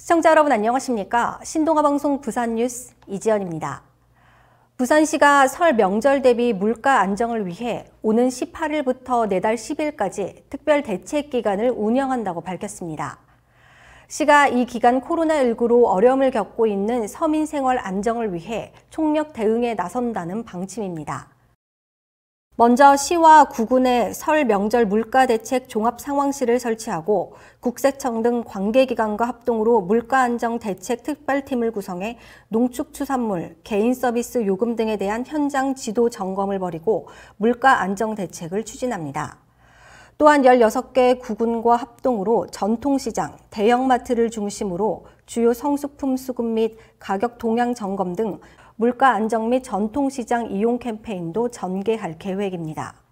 시청자 여러분 안녕하십니까? 신동아 방송 부산 뉴스 이지연입니다. 부산시가 설 명절 대비 물가 안정을 위해 오는 18일부터 내달 10일까지 특별 대책 기간을 운영한다고 밝혔습니다. 시가 이 기간 코로나19로 어려움을 겪고 있는 서민 생활 안정을 위해 총력 대응에 나선다는 방침입니다. 먼저 시와 구군의설 명절 물가 대책 종합 상황실을 설치하고 국세청 등 관계기관과 합동으로 물가 안정 대책 특별팀을 구성해 농축추산물 개인 서비스 요금 등에 대한 현장 지도 점검을 벌이고 물가 안정 대책을 추진합니다. 또한 16개 구군과 합동으로 전통시장, 대형마트를 중심으로 주요 성수품 수급 및 가격 동향 점검 등 물가 안정 및 전통시장 이용 캠페인도 전개할 계획입니다.